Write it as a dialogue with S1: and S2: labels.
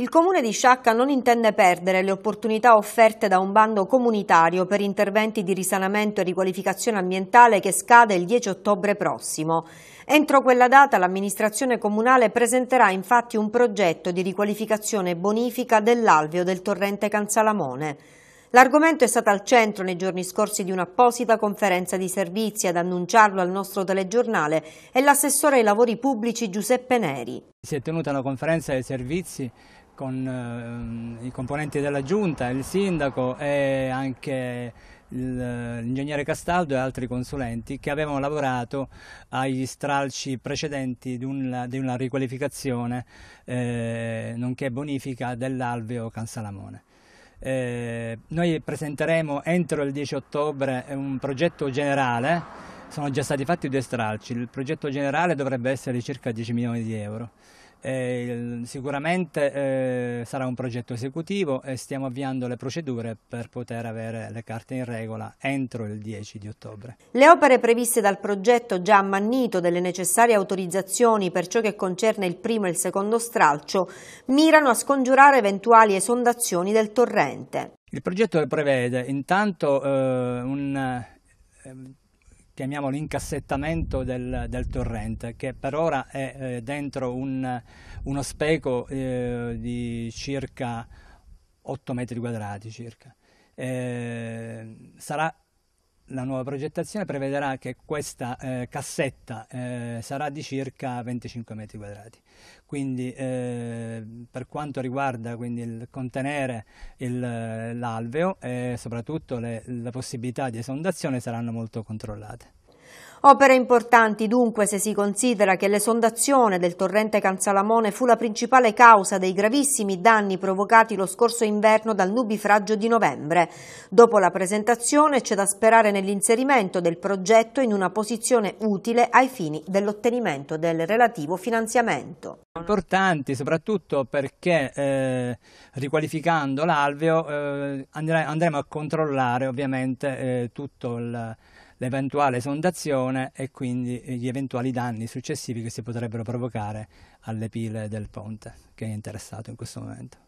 S1: Il comune di Sciacca non intende perdere le opportunità offerte da un bando comunitario per interventi di risanamento e riqualificazione ambientale che scade il 10 ottobre prossimo. Entro quella data l'amministrazione comunale presenterà infatti un progetto di riqualificazione e bonifica dell'alveo del torrente Canzalamone. L'argomento è stato al centro nei giorni scorsi di un'apposita conferenza di servizi ad annunciarlo al nostro telegiornale è l'assessore ai lavori pubblici Giuseppe Neri.
S2: Si è tenuta una conferenza dei servizi con eh, i componenti della giunta, il sindaco e anche l'ingegnere Castaldo e altri consulenti che avevano lavorato agli stralci precedenti di una, di una riqualificazione eh, nonché bonifica dell'alveo Cansalamone. Eh, noi presenteremo entro il 10 ottobre un progetto generale, sono già stati fatti due stralci, il progetto generale dovrebbe essere di circa 10 milioni di euro. Eh, sicuramente eh, sarà un progetto esecutivo e stiamo avviando le procedure per poter avere le carte in regola entro il 10 di ottobre.
S1: Le opere previste dal progetto già ammannito delle necessarie autorizzazioni per ciò che concerne il primo e il secondo stralcio mirano a scongiurare eventuali esondazioni del torrente.
S2: Il progetto prevede intanto eh, un eh, chiamiamolo incassettamento del, del torrente che per ora è eh, dentro un, uno speco eh, di circa 8 metri quadrati circa. Eh, sarà la nuova progettazione prevederà che questa eh, cassetta eh, sarà di circa 25 metri quadrati. Quindi eh, per quanto riguarda quindi, il contenere l'alveo e soprattutto le, la possibilità di esondazione saranno molto controllate.
S1: Opere importanti dunque se si considera che l'esondazione del torrente Canzalamone fu la principale causa dei gravissimi danni provocati lo scorso inverno dal nubifragio di novembre. Dopo la presentazione c'è da sperare nell'inserimento del progetto in una posizione utile ai fini dell'ottenimento del relativo finanziamento
S2: importanti soprattutto perché eh, riqualificando l'alveo eh, andrei, andremo a controllare ovviamente eh, tutto l'eventuale sondazione e quindi eh, gli eventuali danni successivi che si potrebbero provocare alle pile del ponte che è interessato in questo momento.